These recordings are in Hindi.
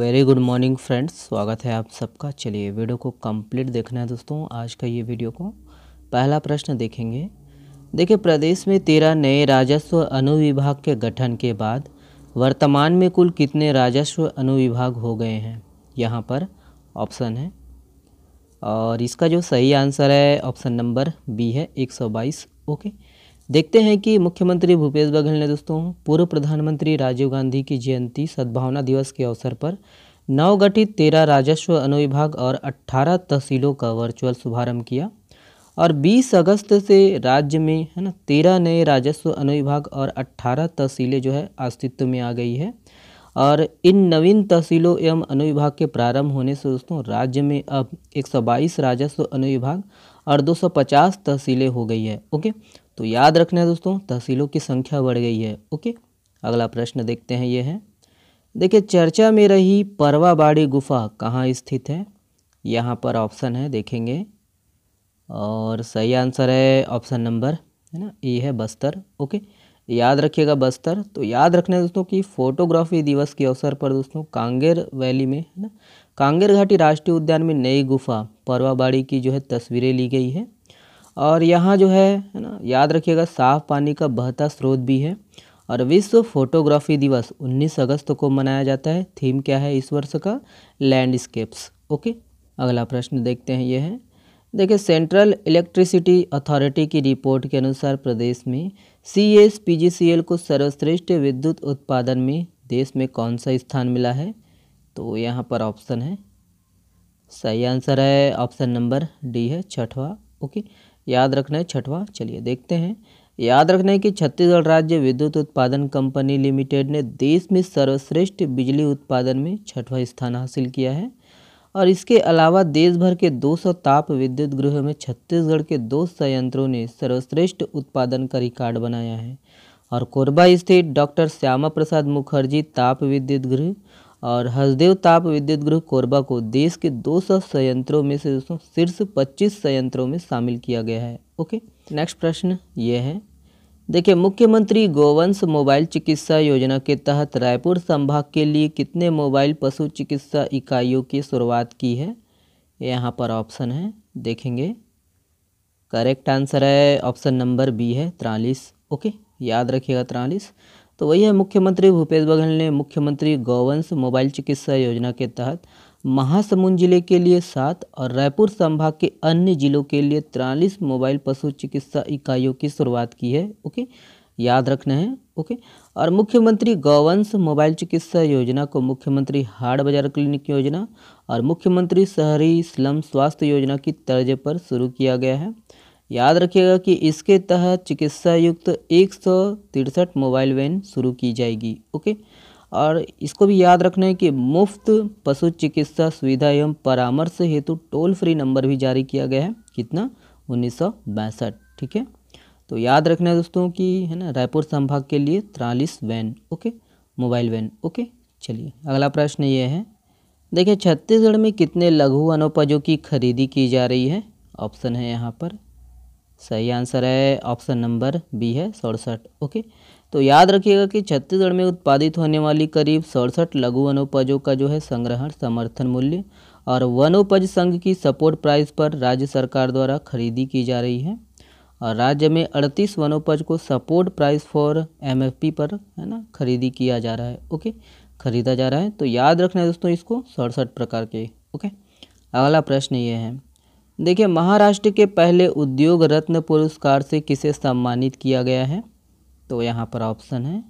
वेरी गुड मॉर्निंग फ्रेंड्स स्वागत है आप सबका चलिए वीडियो को कंप्लीट देखना है दोस्तों आज का ये वीडियो को पहला प्रश्न देखेंगे देखिए प्रदेश में तेरह नए राजस्व अनुविभाग के गठन के बाद वर्तमान में कुल कितने राजस्व अनुविभाग हो गए हैं यहाँ पर ऑप्शन है और इसका जो सही आंसर है ऑप्शन नंबर बी है एक ओके देखते हैं कि मुख्यमंत्री भूपेश बघेल ने दोस्तों पूर्व प्रधानमंत्री राजीव गांधी की जयंती सद्भावना दिवस के अवसर पर नवगठित तेरह राजस्व अनुविभाग और अट्ठारह तहसीलों का वर्चुअल शुभारंभ किया और 20 अगस्त से राज्य में है ना तेरह नए राजस्व अनुविभाग और 18 तहसीलें जो है अस्तित्व में आ गई है और इन नवीन तहसीलों एवं अनुविभाग के प्रारंभ होने से दोस्तों राज्य में अब 122 राजस्व अनुविभाग और 250 तहसीलें हो गई है ओके तो याद रखना है दोस्तों तहसीलों की संख्या बढ़ गई है ओके अगला प्रश्न देखते हैं ये है देखिए चर्चा में रही परवाबाड़ी गुफा कहाँ स्थित है यहाँ पर ऑप्शन है देखेंगे और सही आंसर है ऑप्शन नंबर है ना ये है बस्तर ओके याद रखिएगा बस्तर तो याद रखना है दोस्तों कि फोटोग्राफी दिवस के अवसर पर दोस्तों कांगेर वैली में है ना कांगेर घाटी राष्ट्रीय उद्यान में नई गुफा परवाबाड़ी की जो है तस्वीरें ली गई है और यहाँ जो है है ना याद रखिएगा साफ पानी का बहता स्रोत भी है और विश्व फोटोग्राफी दिवस 19 अगस्त को मनाया जाता है थीम क्या है इस वर्ष का लैंडस्केप्स ओके अगला प्रश्न देखते हैं ये है देखिए सेंट्रल इलेक्ट्रिसिटी अथॉरिटी की रिपोर्ट के अनुसार प्रदेश में C S P G C L को सर्वश्रेष्ठ विद्युत उत्पादन में देश में कौन सा स्थान मिला है तो यहाँ पर ऑप्शन है सही आंसर है ऑप्शन नंबर डी है छठवा ओके याद रखना है छठवा चलिए देखते हैं याद रखना है कि छत्तीसगढ़ राज्य विद्युत उत्पादन कंपनी लिमिटेड ने देश में सर्वश्रेष्ठ बिजली उत्पादन में छठवां स्थान हासिल किया है और इसके अलावा देश भर के 200 ताप विद्युत गृह में छत्तीसगढ़ के दो संयंत्रों ने सर्वश्रेष्ठ उत्पादन का रिकॉर्ड बनाया है और कोरबा स्थित डॉक्टर श्यामा प्रसाद मुखर्जी ताप विद्युत गृह और हसदेव ताप विद्युत गृह कोरबा को देश के 200 संयंत्रों में से दोस्तों शीर्ष 25 संयंत्रों में शामिल किया गया है ओके नेक्स्ट प्रश्न ये है देखिए मुख्यमंत्री गोवंश मोबाइल चिकित्सा योजना के तहत रायपुर संभाग के लिए कितने मोबाइल पशु चिकित्सा इकाइयों की शुरुआत की है यहाँ पर ऑप्शन है देखेंगे करेक्ट आंसर है ऑप्शन नंबर बी है तिरालीस ओके याद रखिएगा तिरालीस तो वही है मुख्यमंत्री भूपेश बघेल ने मुख्यमंत्री गौवंश मोबाइल चिकित्सा योजना के तहत महासमुंद जिले के लिए सात और रायपुर संभाग के अन्य जिलों के लिए तिरालीस मोबाइल पशु चिकित्सा इकाइयों की शुरुआत की है ओके याद रखना है ओके और मुख्यमंत्री गौवंश मोबाइल चिकित्सा योजना को मुख्यमंत्री हाड़ बाजार क्लिनिक योजना और मुख्यमंत्री शहरी स्लम स्वास्थ्य योजना की तर्ज पर शुरू किया गया है याद रखिएगा कि इसके तहत चिकित्सा युक्त एक सौ तिरसठ मोबाइल वैन शुरू की जाएगी ओके और इसको भी याद रखना है कि मुफ्त पशु चिकित्सा सुविधा एवं परामर्श हेतु टोल फ्री नंबर भी जारी किया गया है कितना उन्नीस ठीक है तो याद रखना है दोस्तों कि है ना रायपुर संभाग के लिए तिरालीस van okay mobile van okay चलिए अगला प्रश्न ये है देखिए छत्तीसगढ़ में कितने लघु अनुपजों की खरीदी की जा रही है ऑप्शन है यहाँ पर सही आंसर है ऑप्शन नंबर बी है सड़सठ ओके तो याद रखिएगा कि छत्तीसगढ़ में उत्पादित होने वाली करीब सड़सठ लघु वनोपजों का जो है संग्रहण समर्थन मूल्य और वनोपज संघ की सपोर्ट प्राइस पर राज्य सरकार द्वारा खरीदी की जा रही है और राज्य में अड़तीस वनोपज को सपोर्ट प्राइस फॉर एमएफपी पर है ना खरीदी किया जा रहा है ओके खरीदा जा रहा है तो याद रखना है दोस्तों इसको सड़सठ प्रकार के ओके अगला प्रश्न ये है देखिए महाराष्ट्र के पहले उद्योग रत्न पुरस्कार से किसे सम्मानित किया गया है तो यहाँ पर ऑप्शन है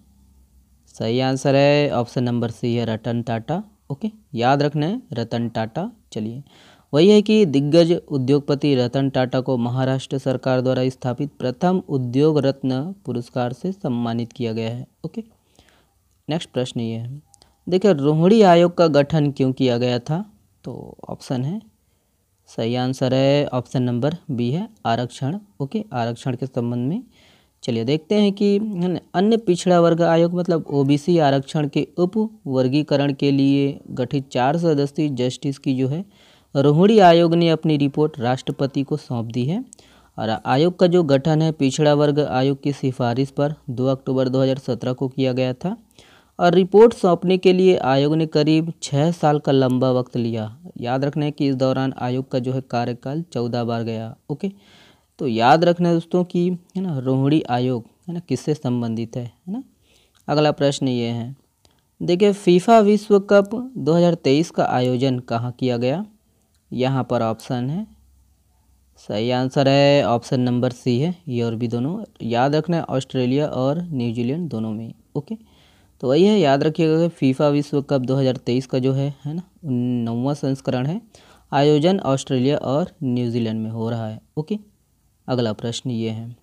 सही आंसर है ऑप्शन नंबर सी है रतन टाटा ओके याद रखना है रतन टाटा चलिए वही है कि दिग्गज उद्योगपति रतन टाटा को महाराष्ट्र सरकार द्वारा स्थापित प्रथम उद्योग रत्न पुरस्कार से सम्मानित किया गया है ओके नेक्स्ट प्रश्न ये है देखिए रोहिणी आयोग का गठन क्यों किया गया था तो ऑप्शन है सही आंसर है ऑप्शन नंबर बी है आरक्षण ओके आरक्षण के संबंध में चलिए देखते हैं कि अन्य पिछड़ा वर्ग आयोग मतलब ओबीसी आरक्षण के उप वर्गीकरण के लिए गठित चार सदस्यीय जस्टिस की जो है रोहिणी आयोग ने अपनी रिपोर्ट राष्ट्रपति को सौंप दी है और आयोग का जो गठन है पिछड़ा वर्ग आयोग की सिफारिश पर 2 अक्टूबर 2017 को किया गया था और रिपोर्ट सौंपने के लिए आयोग ने करीब छः साल का लंबा वक्त लिया याद रखना है कि इस दौरान आयोग का जो है कार्यकाल चौदह बार गया ओके तो याद रखना है दोस्तों कि है ना रोहिणी आयोग है ना किससे संबंधित है है ना अगला प्रश्न ये है देखिए फीफा विश्व कप 2023 का आयोजन कहाँ किया गया यहाँ पर ऑप्शन है सही आंसर है ऑप्शन नंबर सी है ये और भी दोनों याद रखना है ऑस्ट्रेलिया और न्यूजीलैंड दोनों में ओके तो वही है याद रखिएगा फीफा विश्व कप 2023 का जो है है ना नौवा संस्करण है आयोजन ऑस्ट्रेलिया और न्यूजीलैंड में हो रहा है ओके अगला प्रश्न ये है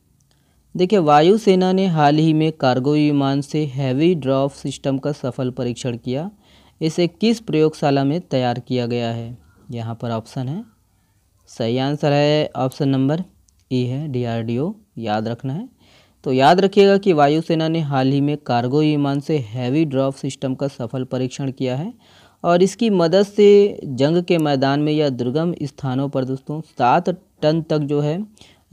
देखिए वायुसेना ने हाल ही में कार्गो विमान से हैवी ड्रॉप सिस्टम का सफल परीक्षण किया इसे किस प्रयोगशाला में तैयार किया गया है यहाँ पर ऑप्शन है सही आंसर है ऑप्शन नंबर ई है डीआरडीओ याद रखना है तो याद रखिएगा कि वायुसेना ने हाल ही में कार्गो विमान से हैवी ड्रॉप सिस्टम का सफल परीक्षण किया है और इसकी मदद से जंग के मैदान में या दुर्गम स्थानों पर दोस्तों सात टन तक जो है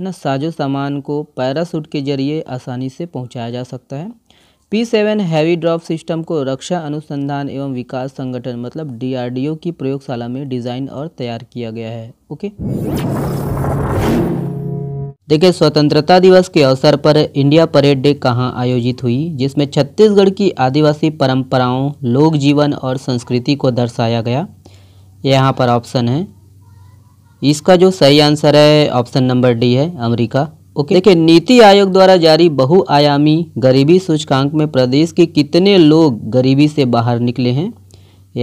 ना साजो सामान को पैरासूट के जरिए आसानी से पहुंचाया जा सकता है P seven heavy drop system को रक्षा अनुसंधान एवं विकास संगठन मतलब डी की प्रयोगशाला में डिज़ाइन और तैयार किया गया है ओके देखिए स्वतंत्रता दिवस के अवसर पर इंडिया परेड डे कहाँ आयोजित हुई जिसमें छत्तीसगढ़ की आदिवासी परंपराओं लोक जीवन और संस्कृति को दर्शाया गया यहाँ पर ऑप्शन है इसका जो सही आंसर है ऑप्शन नंबर डी है अमेरिका ओके देखिए नीति आयोग द्वारा जारी बहुआयामी गरीबी सूचकांक में प्रदेश के कितने लोग गरीबी से बाहर निकले हैं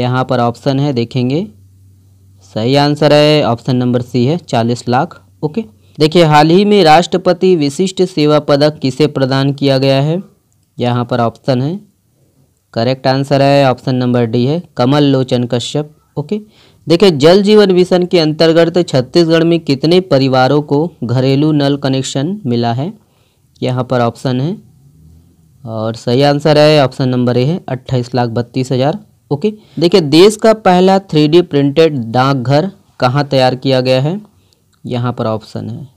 यहाँ पर ऑप्शन है देखेंगे सही आंसर है ऑप्शन नंबर सी है चालीस लाख ओके देखिए हाल ही में राष्ट्रपति विशिष्ट सेवा पदक किसे प्रदान किया गया है यहाँ पर ऑप्शन है करेक्ट आंसर है ऑप्शन नंबर डी है कमल लोचन कश्यप ओके देखिए जल जीवन मिशन के अंतर्गत छत्तीसगढ़ में कितने परिवारों को घरेलू नल कनेक्शन मिला है यहाँ पर ऑप्शन है और सही आंसर है ऑप्शन नंबर ए है अट्ठाईस लाख बत्तीस हज़ार ओके देखिए देश का पहला थ्री प्रिंटेड डाकघर कहाँ तैयार किया गया है यहाँ पर ऑप्शन है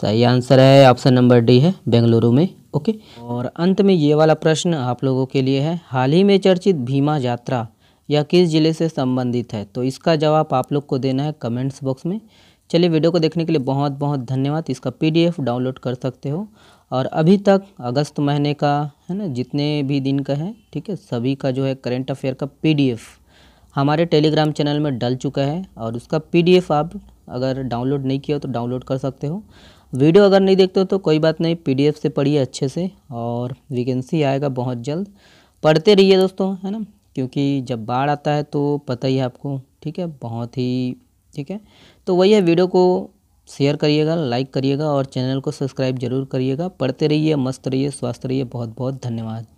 सही आंसर है ऑप्शन नंबर डी है बेंगलुरु में ओके और अंत में ये वाला प्रश्न आप लोगों के लिए है हाल ही में चर्चित भीमा यात्रा यह किस जिले से संबंधित है तो इसका जवाब आप लोग को देना है कमेंट्स बॉक्स में चलिए वीडियो को देखने के लिए बहुत बहुत धन्यवाद इसका पीडीएफ डाउनलोड कर सकते हो और अभी तक अगस्त महीने का है ना जितने भी दिन का है ठीक है सभी का जो है करेंट अफेयर का पीडीएफ हमारे टेलीग्राम चैनल में डल चुका है और उसका पीडीएफ आप अगर डाउनलोड नहीं किया तो डाउनलोड कर सकते हो वीडियो अगर नहीं देखते हो तो कोई बात नहीं पीडीएफ से पढ़िए अच्छे से और वैकेंसी आएगा बहुत जल्द पढ़ते रहिए दोस्तों है ना क्योंकि जब बाढ़ आता है तो पता ही है आपको ठीक है बहुत ही ठीक है तो वही है वीडियो को शेयर करिएगा लाइक करिएगा और चैनल को सब्सक्राइब जरूर करिएगा पढ़ते रहिए मस्त रहिए स्वस्थ रहिए बहुत बहुत धन्यवाद